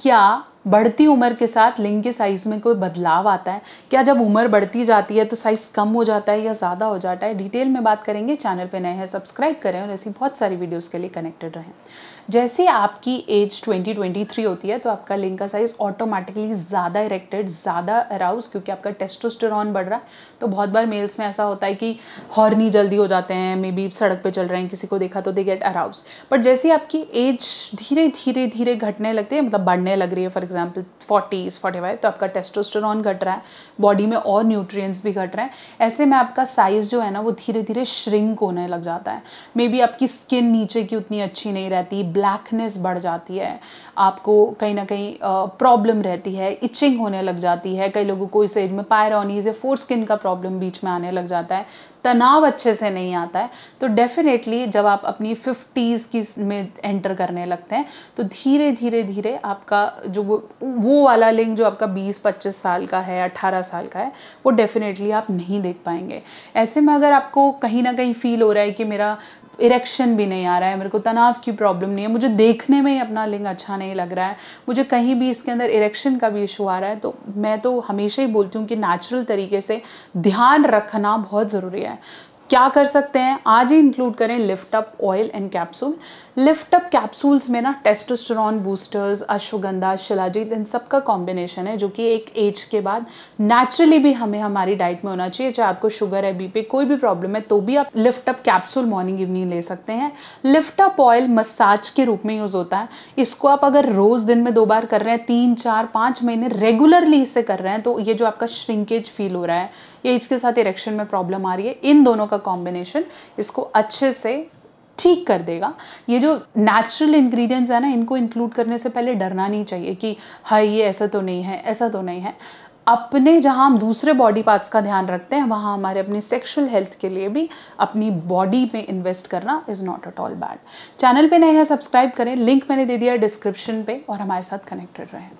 क्या बढ़ती उम्र के साथ लिंग के साइज़ में कोई बदलाव आता है क्या जब उम्र बढ़ती जाती है तो साइज़ कम हो जाता है या ज़्यादा हो जाता है डिटेल में बात करेंगे चैनल पर नए हैं सब्सक्राइब करें और ऐसी बहुत सारी वीडियोस के लिए कनेक्टेड रहें जैसे आपकी एज 2023 होती है तो आपका लिंग का साइज़ ऑटोमेटिकली ज़्यादा इरेक्टेड ज़्यादा अराउज क्योंकि आपका टेस्टोस्टेरॉन बढ़ रहा है तो बहुत बार मेल्स में ऐसा होता है कि हॉर्नी जल्दी हो जाते हैं मे बी सड़क पर चल रहे हैं किसी को देखा तो दे गेट अराउज बट जैसे आपकी एज धीरे धीरे धीरे घटने लगती है मतलब बढ़ने लग रही है for example forties forty five तो आपका टेस्टोस्टेरॉन घट रहा है बॉडी में और न्यूट्रिएंट्स भी घट रहे हैं ऐसे में आपका साइज़ जो है ना वो धीरे धीरे श्रिंक होने लग जाता है मे बी आपकी स्किन नीचे की उतनी अच्छी नहीं रहती ब्लैकनेस बढ़ जाती है आपको कहीं ना कहीं प्रॉब्लम रहती है इचिंग होने लग जाती है कई लोगों को इस एज में पायरोनीज या फोर स्किन का प्रॉब्लम बीच में आने लग जाता है तनाव अच्छे से नहीं आता है तो डेफिनेटली जब आप अपनी फिफ्टीज़ की में एंटर करने लगते हैं तो धीरे धीरे धीरे आपका जो वो वो वाला लिंक जो आपका 20-25 साल का है 18 साल का है वो डेफिनेटली आप नहीं देख पाएंगे ऐसे में अगर आपको कहीं ना कहीं फ़ील हो रहा है कि मेरा इरेक्शन भी नहीं आ रहा है मेरे को तनाव की प्रॉब्लम नहीं है मुझे देखने में ही अपना लिंग अच्छा नहीं लग रहा है मुझे कहीं भी इसके अंदर इरेक्शन का भी इशू आ रहा है तो मैं तो हमेशा ही बोलती हूँ कि नेचुरल तरीके से ध्यान रखना बहुत ज़रूरी है क्या कर सकते हैं आज ही इंक्लूड करें liftup oil and capsule liftup capsules में ना टेस्टोस्टेरॉन बूस्टर्स अश्वगंधा शिलाजीत इन सब का कॉम्बिनेशन है जो कि एक एज के बाद नेचुरली भी हमें हमारी डाइट में होना चाहिए चाहे आपको शुगर है बीपी कोई भी प्रॉब्लम है तो भी आप लिफ्टअप कैप्सूल मॉर्निंग इवनिंग ले सकते हैं लिफ्टअप ऑयल मसाज के रूप में यूज़ होता है इसको आप अगर रोज़ दिन में दो बार कर रहे हैं तीन चार पाँच महीने रेगुलरली इससे कर रहे हैं तो ये जो आपका श्रिंकेज फील हो रहा है या इसके साथ इरेक्शन में प्रॉब्लम आ रही है इन दोनों का कॉम्बिनेशन इसको अच्छे से ठीक कर देगा ये जो नेचुरल इंग्रेडिएंट्स है ना इनको इंक्लूड करने से पहले डरना नहीं चाहिए कि हाई ये ऐसा तो नहीं है ऐसा तो नहीं है अपने जहाँ हम दूसरे बॉडी पार्ट्स का ध्यान रखते हैं वहाँ हमारे अपने सेक्सुअल हेल्थ के लिए भी अपनी बॉडी में इन्वेस्ट करना is not at all bad channel पे नए हैं सब्सक्राइब करें लिंक मैंने दे दिया डिस्क्रिप्शन पे और हमारे साथ कनेक्टेड रहें